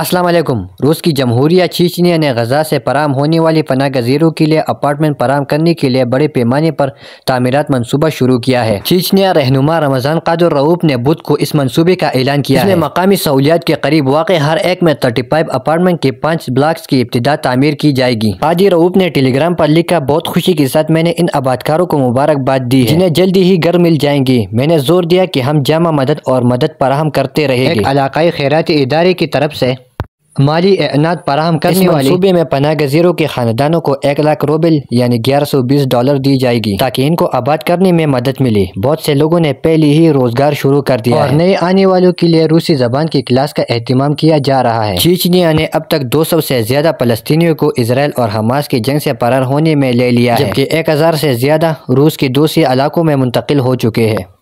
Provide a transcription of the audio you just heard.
असलम रूस की जमहूरिया चीचनिया ने गजा से फराम होने वाली पना गजीरों के लिए अपार्टमेंट फराम करने के लिए बड़े पैमाने पर तमीरत मनसूबा शुरू किया है चीचनिया रहनुमा रमजान कादुर रऊप ने बुध को इस मनसूबे का ऐलान किया है मकामी सहूलियात के करीब वाक़ हर एक में थर्टी फाइव अपार्टमेंट के पाँच ब्लाक्स की इब्तदा तमीर की जाएगी काजी रऊप ने टेलीग्राम पर लिखा बहुत खुशी के साथ मैंने इन आबादकारों को मुबारकबाद दी जिन्हें जल्दी ही घर मिल जाएंगी मैंने जोर दिया की हम जामा मदद और मदद फराहम करते रहे इलाकई खैरती इदारे की तरफ ऐसी माली एनात फराहम करने वाले सूबे में पना गजीरों के खानदानों को एक लाख रूबल यानी ग्यारह सौ बीस डॉलर दी जाएगी ताकि इनको आबाद करने में मदद मिले बहुत से लोगों ने पहले ही रोजगार शुरू कर दिया और नए आने वालों के लिए रूसी जबान की क्लास का एहतमाम किया जा रहा है चीचनिया ने अब तक दो सौ ऐसी ज्यादा फलस्तियों को इसराइल और हमास की जंग से फरार होने में ले लिया जबकि एक हजार ऐसी ज्यादा रूस के दूसरे इलाकों में मुंतकिल हो चुके हैं